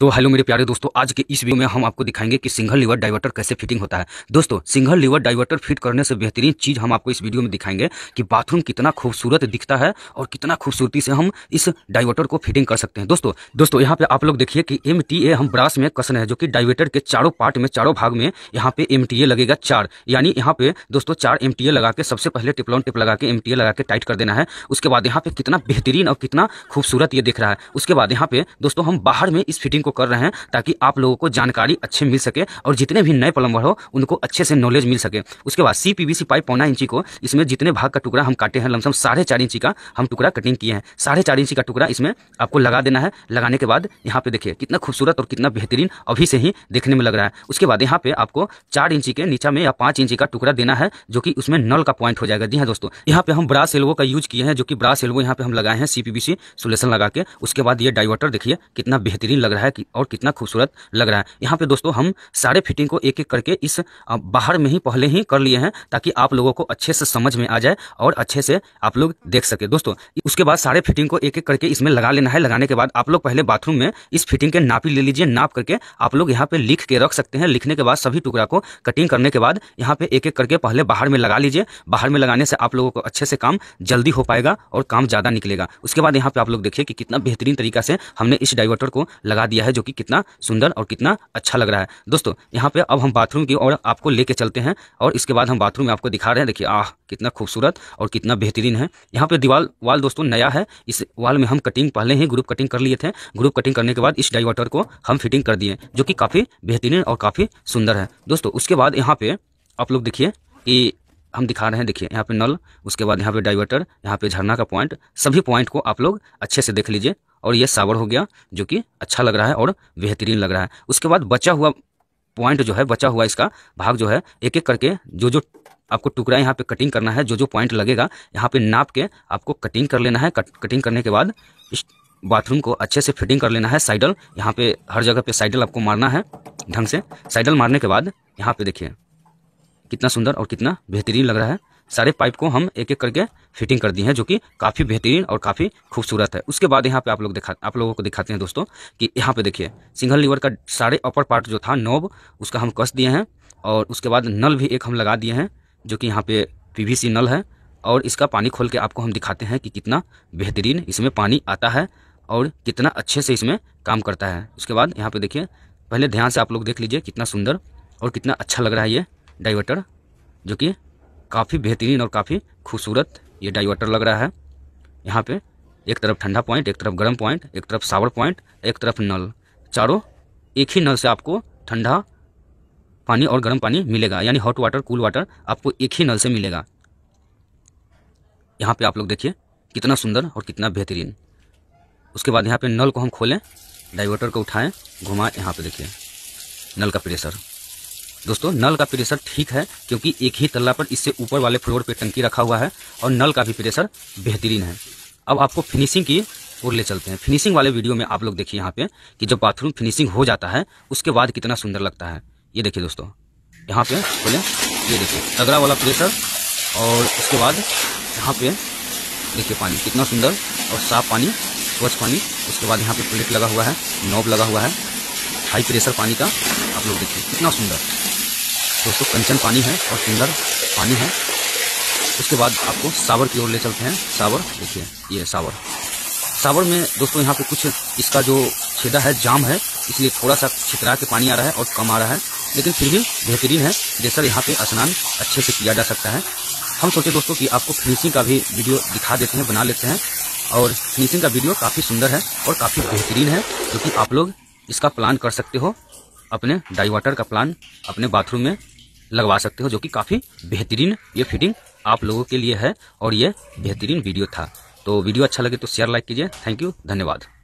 तो हेलो मेरे प्यारे दोस्तों आज के इस वीडियो में हम आपको दिखाएंगे कि सिंगल लीवर डाइवर्टर कैसे फिटिंग होता है दोस्तों सिंगल लीवर डाइवर्टर फिट करने से बेहतरीन चीज़ हम आपको इस वीडियो में दिखाएंगे कि बाथरूम कितना खूबसूरत दिखता है और कितना खूबसूरती से हम इस डाइवर्टर को फिटिंग कर सकते हैं दोस्तों दोस्तों यहाँ पे आप लोग देखिए कि एम हम ब्रास में कसन है जो कि डाइवर्टर के चारों पार्ट में चारों भाग में यहाँ पे एम लगेगा चार यानी यहाँ पे दोस्तों चार एम लगा के सबसे पहले टिप्लॉन टिप लगा के एम लगा के टाइट कर देना है उसके बाद यहाँ पे कितना बेहतरीन और कितना खूबसूरत ये दिख रहा है उसके बाद यहाँ पे दोस्तों हम बाहर में इस फिटिंग को कर रहे हैं ताकि आप लोगों को जानकारी अच्छे मिल सके और जितने भी नए प्लम्बर हो उनको अच्छे से नॉलेज मिल सके उसके बाद सी पी पाइप पौना इंची को इसमें जितने भाग का टुकड़ा हम काटे हैं लमसम साढ़े चार इंची का हम टुकड़ा कटिंग किए हैं साढ़े चार इंची का टुकड़ा इसमें आपको लगा देना है लगाने के बाद यहाँ पे देखिए कितना खूबसूरत और कितना बेहतरीन अभी से ही देखने में लग रहा है उसके बाद यहाँ पे आपको चार इंची के नीचा में या पांच इंची का टुकड़ा देना है जो कि उसमें नल का पॉइंट हो जाएगा जी हाँ दोस्तों यहाँ पे हम ब्रास एल्वो का यूज किए हैं जो कि ब्रास एल्वो यहाँ पे हम लगाए हैं सीपीबीसी पी लगा के उसके बाद ये डाइवर्टर देखिए कितना बेहतरीन लग रहा है कि और कितना खूबसूरत लग रहा है यहाँ पे दोस्तों हम सारे फिटिंग को एक एक करके इस बाहर में ही पहले ही कर लिए हैं ताकि आप लोगों को अच्छे से समझ में आ जाए और अच्छे से आप लोग देख सके दोस्तों उसके बाद सारे फिटिंग को एक एक करके इसमें लगा लेना है लगाने के बाद आप लोग पहले बाथरूम में इस फिटिंग के नापी ले लीजिए नाप करके आप लोग यहाँ पे लिख के रख सकते हैं लिखने के बाद सभी टुकड़ा को कटिंग करने के बाद यहाँ पे एक एक करके पहले बाहर में लगा लीजिए बाहर में लगाने से आप लोगों को अच्छे से काम जल्दी हो पाएगा और काम ज़्यादा निकलेगा उसके बाद यहाँ पे आप लोग देखिए कि कितना बेहतरीन तरीका से हमने इस डाइवर्टर को लगा दिया है है जो कि कितना सुंदर और कितना अच्छा लग रहा है दोस्तों यहाँ पे अब हम बाथरूम की ओर आपको लेके चलते हैं और इसके बाद हम बाथरूम में आपको दिखा रहे हैं देखिए आह कितना खूबसूरत और कितना बेहतरीन है यहाँ पे दीवाल वाल दोस्तों नया है इस वाल में हम कटिंग पहले ही ग्रुप कटिंग कर लिए थे ग्रुप कटिंग करने के बाद इस डाइवर्टर को हम फिटिंग कर दिए जो कि काफ़ी बेहतरीन और काफ़ी सुंदर है दोस्तों उसके बाद यहाँ पे आप लोग देखिए कि हम दिखा रहे हैं देखिए यहाँ पे नल उसके बाद यहाँ पे डाइवर्टर यहाँ पे झरना का पॉइंट सभी पॉइंट को आप लोग अच्छे से देख लीजिए और ये सावर हो गया जो कि अच्छा लग रहा है और बेहतरीन लग रहा है उसके बाद बचा हुआ पॉइंट जो है बचा हुआ इसका भाग जो है एक एक करके जो जो आपको टुकड़ा यहाँ पे कटिंग करना है जो जो पॉइंट लगेगा यहाँ पे नाप के आपको कटिंग कर लेना है कट, कटिंग करने के बाद इस बाथरूम को अच्छे से फिटिंग कर लेना है साइडल यहाँ पे हर जगह पे साइडल आपको मारना है ढंग से साइडल मारने के बाद यहाँ पे देखिए कितना सुंदर और कितना बेहतरीन लग रहा है सारे पाइप को हम एक एक करके फिटिंग कर दी है जो कि काफ़ी बेहतरीन और काफ़ी खूबसूरत है उसके बाद यहाँ पे आप लोग दिखा आप लोगों को दिखाते हैं दोस्तों कि यहाँ पे देखिए सिंगल लीवर का सारे अपर पार्ट जो था नोब उसका हम कस दिए हैं और उसके बाद नल भी एक हम लगा दिए हैं जो कि यहाँ पे पीवीसी नल है और इसका पानी खोल के आपको हम दिखाते हैं कि कितना बेहतरीन इसमें पानी आता है और कितना अच्छे से इसमें काम करता है उसके बाद यहाँ पर देखिए पहले ध्यान से आप लोग देख लीजिए कितना सुंदर और कितना अच्छा लग रहा है ये डाइवर्टर जो कि काफ़ी बेहतरीन और काफ़ी खूबसूरत ये डाइवर्टर लग रहा है यहाँ पे एक तरफ ठंडा पॉइंट एक तरफ गर्म पॉइंट एक तरफ सावर पॉइंट एक तरफ नल चारों एक ही नल से आपको ठंडा पानी और गर्म पानी मिलेगा यानी हॉट वाटर कूल वाटर आपको एक ही नल से मिलेगा यहाँ पे आप लोग देखिए कितना सुंदर और कितना बेहतरीन उसके बाद यहाँ पे नल को हम खोलें डाइवर्टर को उठाएं घुमाएं यहाँ पे देखिए नल का प्रेशर दोस्तों नल का प्रेशर ठीक है क्योंकि एक ही तल्ला पर इससे ऊपर वाले फ्लोर पे टंकी रखा हुआ है और नल का भी प्रेशर बेहतरीन है अब आपको फिनिशिंग की ओर ले चलते हैं फिनिशिंग वाले वीडियो में आप लोग देखिए यहाँ पे कि जब बाथरूम फिनिशिंग हो जाता है उसके बाद कितना सुंदर लगता है ये देखिए दोस्तों यहाँ पे बोले ये देखिए तगड़ा वाला प्रेशर और उसके बाद यहाँ पे देखिए पानी कितना सुंदर और साफ पानी स्वच्छ पानी उसके बाद यहाँ पे प्लेट लगा हुआ है नॉब लगा हुआ है हाई प्रेशर पानी का आप लोग देखिए कितना सुंदर दोस्तों कंचन पानी है और सुंदर पानी है उसके बाद आपको सावर की ओर ले चलते हैं सावर देखिए ये सावर सावर में दोस्तों यहाँ पे कुछ इसका जो छेदा है जाम है इसलिए थोड़ा सा छितरा के पानी आ रहा है और कम आ रहा है लेकिन फिर भी बेहतरीन है जैसा यहाँ पे स्नान अच्छे से किया जा सकता है हम सोचे दोस्तों कि आपको फिनिशिंग का भी वीडियो दिखा देते हैं बना लेते हैं और फिनिशिंग का वीडियो काफ़ी सुंदर है और काफ़ी बेहतरीन है जो कि आप लोग इसका प्लान कर सकते हो अपने डाइवाटर का प्लान अपने बाथरूम में लगवा सकते हो जो कि काफ़ी बेहतरीन ये फिटिंग आप लोगों के लिए है और ये बेहतरीन वीडियो था तो वीडियो अच्छा लगे तो शेयर लाइक कीजिए थैंक यू धन्यवाद